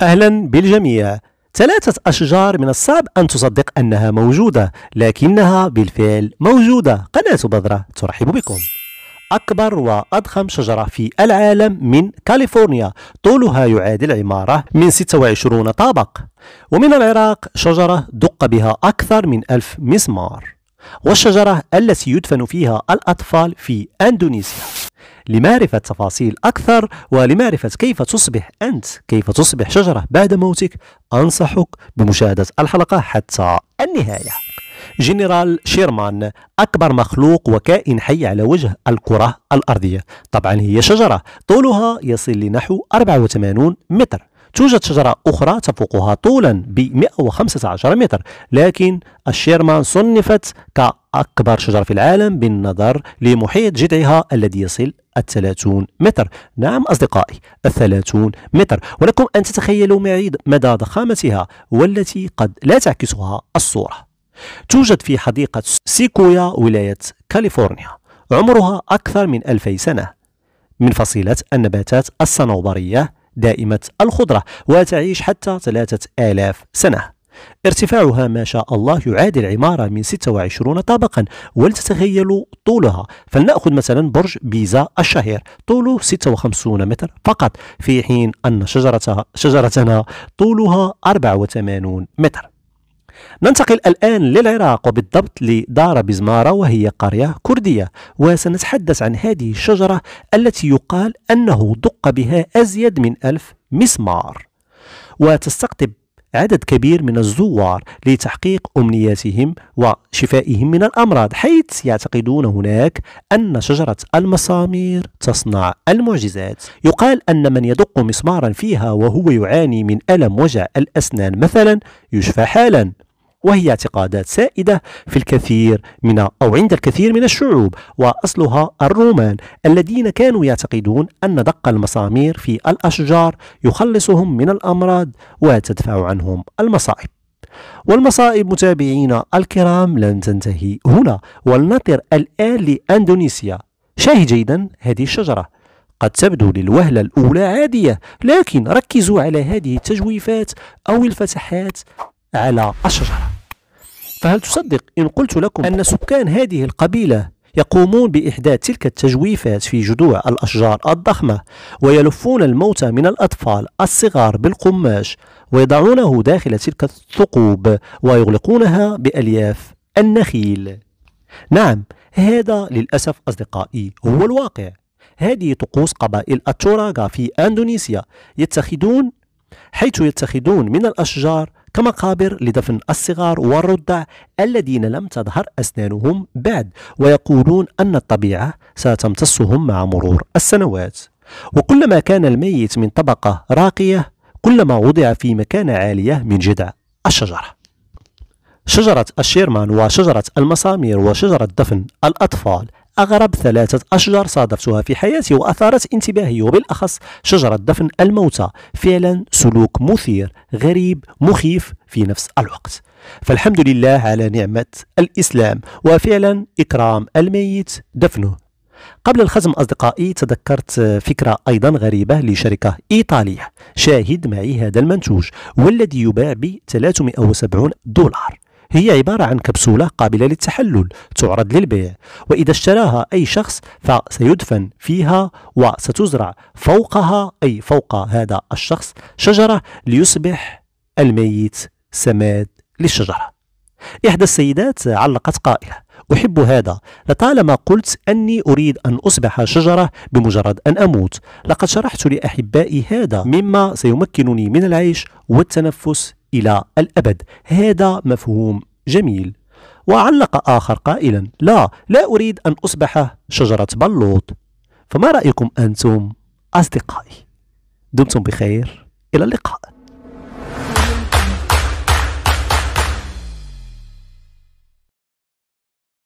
أهلا بالجميع ثلاثة أشجار من الصعب أن تصدق أنها موجودة لكنها بالفعل موجودة قناة بذرة ترحب بكم أكبر وأضخم شجرة في العالم من كاليفورنيا طولها يعادل عمارة من 26 طابق ومن العراق شجرة دق بها أكثر من ألف مسمار والشجرة التي يدفن فيها الأطفال في أندونيسيا لمعرفة تفاصيل أكثر ولمعرفة كيف تصبح أنت كيف تصبح شجرة بعد موتك أنصحك بمشاهدة الحلقة حتى النهاية جنرال شيرمان أكبر مخلوق وكائن حي على وجه الكرة الأرضية طبعا هي شجرة طولها يصل لنحو 84 متر توجد شجرة أخرى تفوقها طولا ب 115 متر لكن الشيرمان صنفت كأكبر شجرة في العالم بالنظر لمحيط جذعها الذي يصل الثلاثون متر نعم أصدقائي الثلاثون متر ولكم أن تتخيلوا معي مدى ضخامتها والتي قد لا تعكسها الصورة توجد في حديقة سيكويا ولاية كاليفورنيا عمرها أكثر من 2000 سنة من فصيلة النباتات الصنوبرية دائمة الخضرة وتعيش حتى 3000 سنة ارتفاعها ما شاء الله يعادل عمارة من 26 طابقا ولتتخيلوا طولها فلنأخذ مثلا برج بيزا الشهير طوله 56 متر فقط في حين أن شجرتها شجرتنا طولها 84 متر ننتقل الآن للعراق وبالضبط لدار بزمارة وهي قرية كردية وسنتحدث عن هذه الشجرة التي يقال أنه دق بها أزيد من ألف مسمار وتستقطب عدد كبير من الزوار لتحقيق أمنياتهم وشفائهم من الأمراض حيث يعتقدون هناك أن شجرة المسامير تصنع المعجزات يقال أن من يدق مسمارا فيها وهو يعاني من ألم وجع الأسنان مثلا يشفى حالا وهي اعتقادات سائدة في الكثير من أو عند الكثير من الشعوب وأصلها الرومان الذين كانوا يعتقدون أن دق المسامير في الأشجار يخلصهم من الأمراض وتدفع عنهم المصائب والمصائب متابعينا الكرام لن تنتهي هنا ولنطر الآن لأندونيسيا شاهد جيدا هذه الشجرة قد تبدو للوهلة الأولى عادية لكن ركزوا على هذه التجويفات أو الفتحات على الشجرة فهل تصدق إن قلت لكم أن سكان هذه القبيلة يقومون بإحداث تلك التجويفات في جذوع الأشجار الضخمة ويلفون الموتى من الأطفال الصغار بالقماش ويضعونه داخل تلك الثقوب ويغلقونها بألياف النخيل نعم هذا للأسف أصدقائي هو الواقع هذه طقوس قبائل التوراغا في أندونيسيا يتخذون حيث يتخذون من الأشجار كمقابر لدفن الصغار والرضع الذين لم تظهر أسنانهم بعد ويقولون أن الطبيعة ستمتصهم مع مرور السنوات وكلما كان الميت من طبقة راقية كلما وضع في مكانة عالية من جذع الشجرة شجرة الشيرمان وشجرة المسامير وشجرة دفن الأطفال أغرب ثلاثة أشجار صادفتها في حياتي وأثارت انتباهي وبالأخص شجرة دفن الموتى فعلا سلوك مثير غريب مخيف في نفس الوقت فالحمد لله على نعمة الإسلام وفعلا إكرام الميت دفنه قبل الختم أصدقائي تذكرت فكرة أيضا غريبة لشركة إيطالية شاهد معي هذا المنتوج والذي يباع ب 370 دولار هي عبارة عن كبسولة قابلة للتحلل تعرض للبيع وإذا اشتراها أي شخص فسيدفن فيها وستزرع فوقها أي فوق هذا الشخص شجرة ليصبح الميت سماد للشجرة إحدى السيدات علقت قائلة أحب هذا لطالما قلت أني أريد أن أصبح شجرة بمجرد أن أموت لقد شرحت لأحبائي هذا مما سيمكنني من العيش والتنفس إلى الأبد هذا مفهوم جميل وعلق آخر قائلا لا لا أريد أن أصبح شجرة بلوط فما رأيكم أنتم أصدقائي دمتم بخير إلى اللقاء